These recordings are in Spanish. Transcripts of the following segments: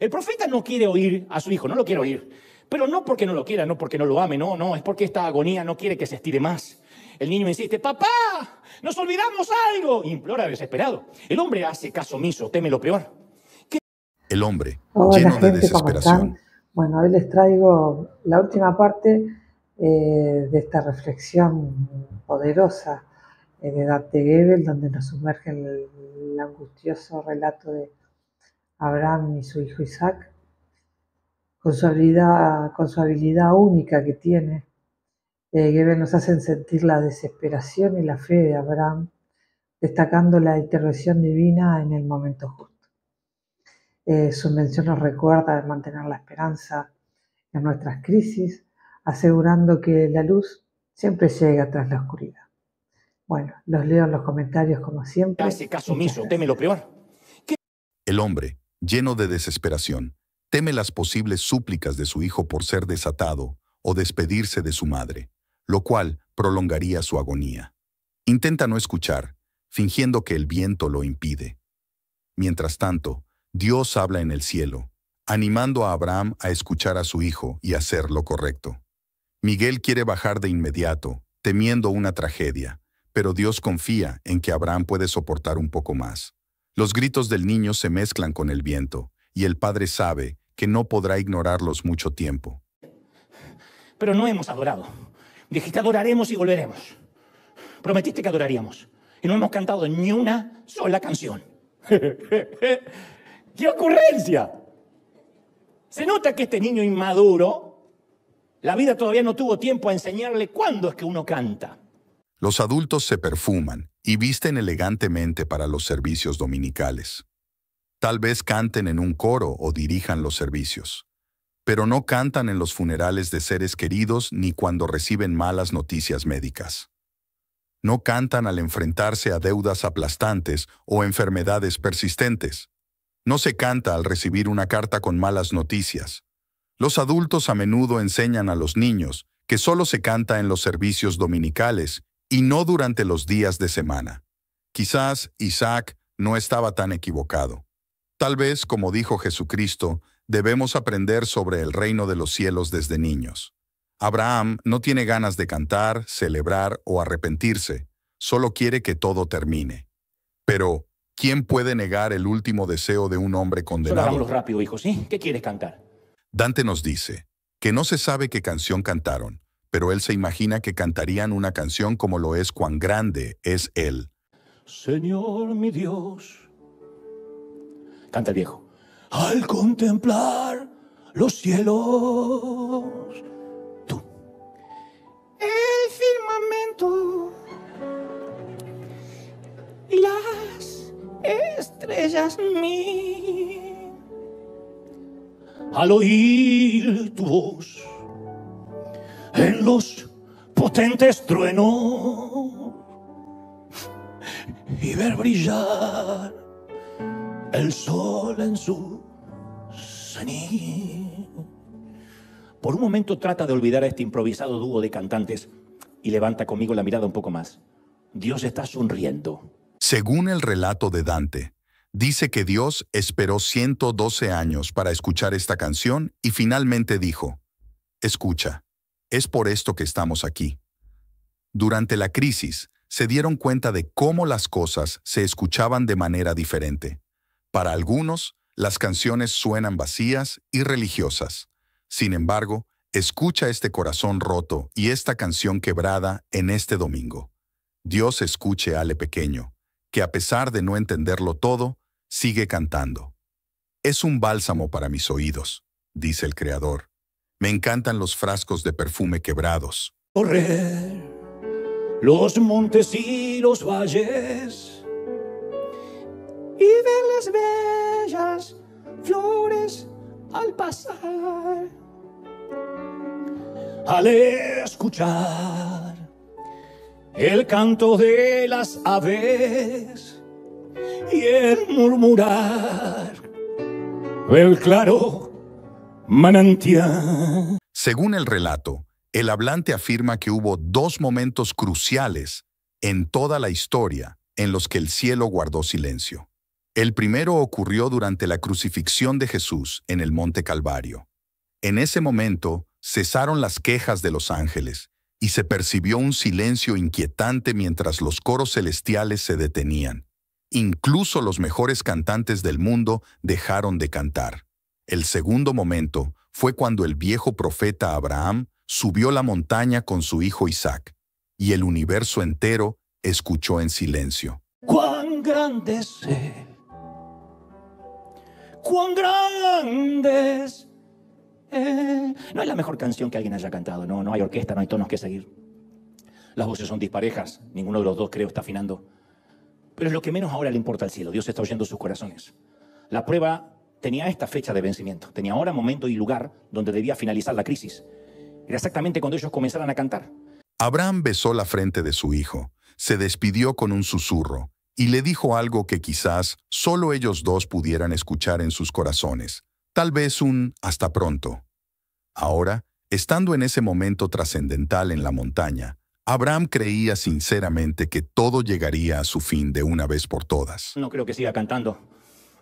el profeta no quiere oír a su hijo, no lo quiere oír. Pero no porque no lo quiera, no porque no lo ame, no, no, es porque esta agonía no quiere que se estire más. El niño insiste, papá, nos olvidamos algo. Implora desesperado. El hombre hace caso omiso, teme lo peor. El hombre, lleno de desesperación. Bueno, hoy les traigo la última parte eh, de esta reflexión poderosa Edad eh, de Dante Gebel, donde nos sumerge el angustioso relato de Abraham y su hijo Isaac, con su habilidad, con su habilidad única que tiene, eh, que nos hacen sentir la desesperación y la fe de Abraham, destacando la intervención divina en el momento justo. Eh, su mención nos recuerda de mantener la esperanza en nuestras crisis, asegurando que la luz siempre llega tras la oscuridad. Bueno, los leo en los comentarios como siempre. caso El hombre lleno de desesperación, teme las posibles súplicas de su hijo por ser desatado o despedirse de su madre, lo cual prolongaría su agonía. Intenta no escuchar, fingiendo que el viento lo impide. Mientras tanto, Dios habla en el cielo, animando a Abraham a escuchar a su hijo y hacer lo correcto. Miguel quiere bajar de inmediato, temiendo una tragedia, pero Dios confía en que Abraham puede soportar un poco más. Los gritos del niño se mezclan con el viento, y el padre sabe que no podrá ignorarlos mucho tiempo. Pero no hemos adorado. Dijiste adoraremos y volveremos. Prometiste que adoraríamos. Y no hemos cantado ni una sola canción. ¡Qué ocurrencia! Se nota que este niño inmaduro, la vida todavía no tuvo tiempo a enseñarle cuándo es que uno canta. Los adultos se perfuman y visten elegantemente para los servicios dominicales. Tal vez canten en un coro o dirijan los servicios, pero no cantan en los funerales de seres queridos ni cuando reciben malas noticias médicas. No cantan al enfrentarse a deudas aplastantes o enfermedades persistentes. No se canta al recibir una carta con malas noticias. Los adultos a menudo enseñan a los niños que solo se canta en los servicios dominicales y no durante los días de semana. Quizás Isaac no estaba tan equivocado. Tal vez, como dijo Jesucristo, debemos aprender sobre el reino de los cielos desde niños. Abraham no tiene ganas de cantar, celebrar o arrepentirse, solo quiere que todo termine. Pero, ¿quién puede negar el último deseo de un hombre condenado? rápido, ¿Qué quieres cantar? Dante nos dice que no se sabe qué canción cantaron, pero él se imagina que cantarían una canción como lo es cuán grande es él. Señor mi Dios, canta el viejo, al contemplar los cielos, tú, el firmamento y las estrellas mí, al oír tu voz en los potentes truenos y ver brillar el sol en su cenit. Por un momento trata de olvidar a este improvisado dúo de cantantes y levanta conmigo la mirada un poco más. Dios está sonriendo. Según el relato de Dante, dice que Dios esperó 112 años para escuchar esta canción y finalmente dijo, escucha, es por esto que estamos aquí. Durante la crisis, se dieron cuenta de cómo las cosas se escuchaban de manera diferente. Para algunos, las canciones suenan vacías y religiosas. Sin embargo, escucha este corazón roto y esta canción quebrada en este domingo. Dios escuche a Ale Pequeño, que a pesar de no entenderlo todo, sigue cantando. Es un bálsamo para mis oídos, dice el Creador, me encantan los frascos de perfume quebrados. Correr los montes y los valles y ver las bellas flores al pasar. Al escuchar el canto de las aves y el murmurar el claro manantial. Según el relato, el hablante afirma que hubo dos momentos cruciales en toda la historia en los que el cielo guardó silencio. El primero ocurrió durante la crucifixión de Jesús en el Monte Calvario. En ese momento cesaron las quejas de los ángeles y se percibió un silencio inquietante mientras los coros celestiales se detenían. Incluso los mejores cantantes del mundo dejaron de cantar. El segundo momento fue cuando el viejo profeta Abraham subió la montaña con su hijo Isaac, y el universo entero escuchó en silencio. ¡Cuán grande es ¡Cuán grande No es la mejor canción que alguien haya cantado, no, no hay orquesta, no hay tonos que seguir. Las voces son disparejas, ninguno de los dos creo está afinando. Pero es lo que menos ahora le importa al cielo, Dios está oyendo sus corazones. La prueba tenía esta fecha de vencimiento, tenía ahora momento y lugar donde debía finalizar la crisis. Era exactamente cuando ellos comenzaran a cantar. Abraham besó la frente de su hijo, se despidió con un susurro y le dijo algo que quizás solo ellos dos pudieran escuchar en sus corazones, tal vez un hasta pronto. Ahora, estando en ese momento trascendental en la montaña, Abraham creía sinceramente que todo llegaría a su fin de una vez por todas. No creo que siga cantando.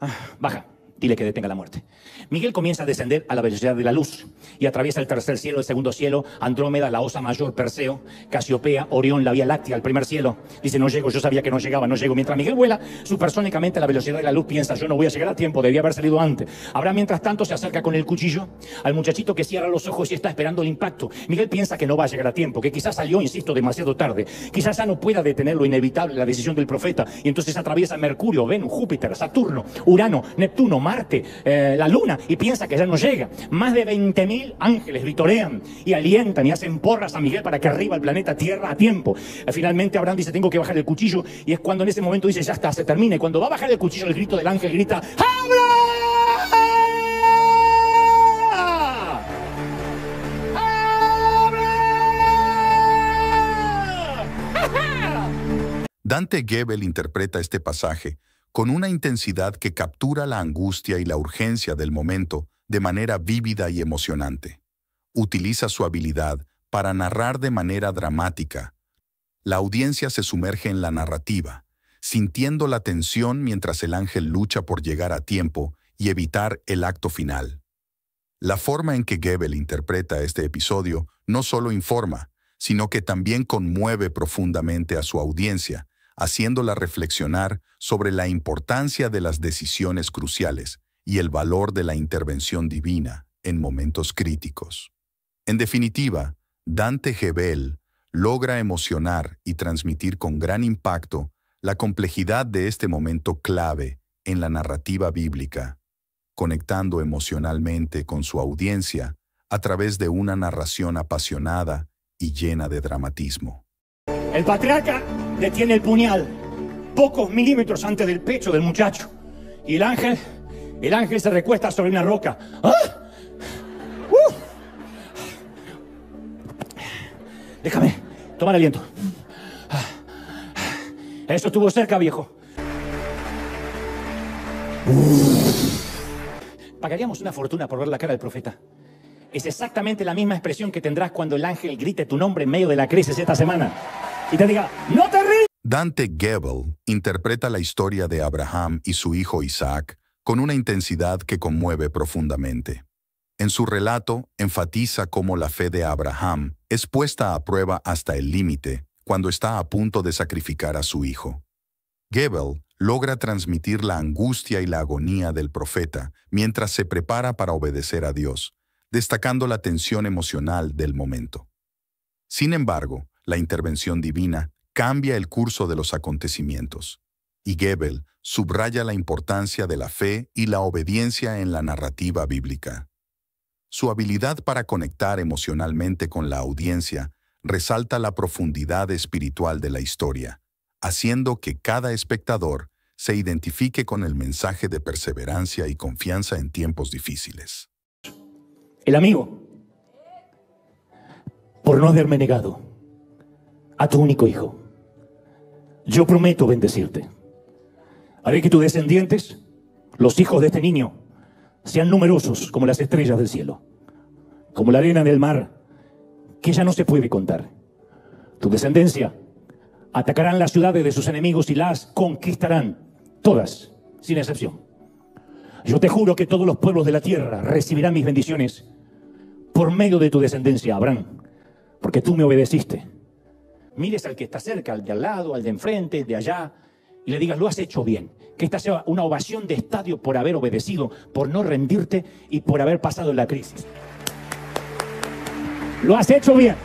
Ah, baja dile que detenga la muerte. Miguel comienza a descender a la velocidad de la luz y atraviesa el tercer cielo, el segundo cielo, Andrómeda, la Osa Mayor, Perseo, Casiopea, Orión, la Vía Láctea, el primer cielo. Dice, no llego, yo sabía que no llegaba, no llego. Mientras Miguel vuela supersónicamente a la velocidad de la luz, piensa, yo no voy a llegar a tiempo, debía haber salido antes. Habrá mientras tanto se acerca con el cuchillo al muchachito que cierra los ojos y está esperando el impacto. Miguel piensa que no va a llegar a tiempo, que quizás salió, insisto, demasiado tarde. Quizás ya no pueda detener lo inevitable, la decisión del profeta. Y entonces atraviesa Mercurio, Venus, Júpiter, Saturno, Urano, Neptuno, Marte, eh, la Luna, y piensa que ya no llega. Más de 20.000 ángeles vitorean y alientan y hacen porras a Miguel para que arriba el planeta Tierra a tiempo. Finalmente Abraham dice, tengo que bajar el cuchillo, y es cuando en ese momento dice, ya está, se termina. Y cuando va a bajar el cuchillo, el grito del ángel grita, Dante Gebel interpreta este pasaje con una intensidad que captura la angustia y la urgencia del momento de manera vívida y emocionante. Utiliza su habilidad para narrar de manera dramática. La audiencia se sumerge en la narrativa, sintiendo la tensión mientras el ángel lucha por llegar a tiempo y evitar el acto final. La forma en que Goebbels interpreta este episodio no solo informa, sino que también conmueve profundamente a su audiencia, haciéndola reflexionar sobre la importancia de las decisiones cruciales y el valor de la intervención divina en momentos críticos. En definitiva, Dante Gebel logra emocionar y transmitir con gran impacto la complejidad de este momento clave en la narrativa bíblica, conectando emocionalmente con su audiencia a través de una narración apasionada y llena de dramatismo. El patriarca detiene el puñal pocos milímetros antes del pecho del muchacho. Y el ángel, el ángel se recuesta sobre una roca. ¡Ah! ¡Uh! Déjame tomar aliento. Eso estuvo cerca, viejo. Pagaríamos una fortuna por ver la cara del profeta. Es exactamente la misma expresión que tendrás cuando el ángel grite tu nombre en medio de la crisis esta semana. Dante Gebel interpreta la historia de Abraham y su hijo Isaac con una intensidad que conmueve profundamente. En su relato, enfatiza cómo la fe de Abraham es puesta a prueba hasta el límite cuando está a punto de sacrificar a su hijo. Gebel logra transmitir la angustia y la agonía del profeta mientras se prepara para obedecer a Dios, destacando la tensión emocional del momento. Sin embargo, la intervención divina cambia el curso de los acontecimientos. Y Gebel subraya la importancia de la fe y la obediencia en la narrativa bíblica. Su habilidad para conectar emocionalmente con la audiencia resalta la profundidad espiritual de la historia, haciendo que cada espectador se identifique con el mensaje de perseverancia y confianza en tiempos difíciles. El amigo, por no haberme negado a tu único hijo. Yo prometo bendecirte. Haré que tus descendientes, los hijos de este niño, sean numerosos como las estrellas del cielo, como la arena del mar, que ya no se puede contar. Tu descendencia atacarán las ciudades de sus enemigos y las conquistarán, todas, sin excepción. Yo te juro que todos los pueblos de la tierra recibirán mis bendiciones por medio de tu descendencia, Abraham, porque tú me obedeciste mires al que está cerca, al de al lado, al de enfrente, de allá, y le digas, lo has hecho bien. Que esta sea una ovación de estadio por haber obedecido, por no rendirte y por haber pasado la crisis. Lo has hecho bien.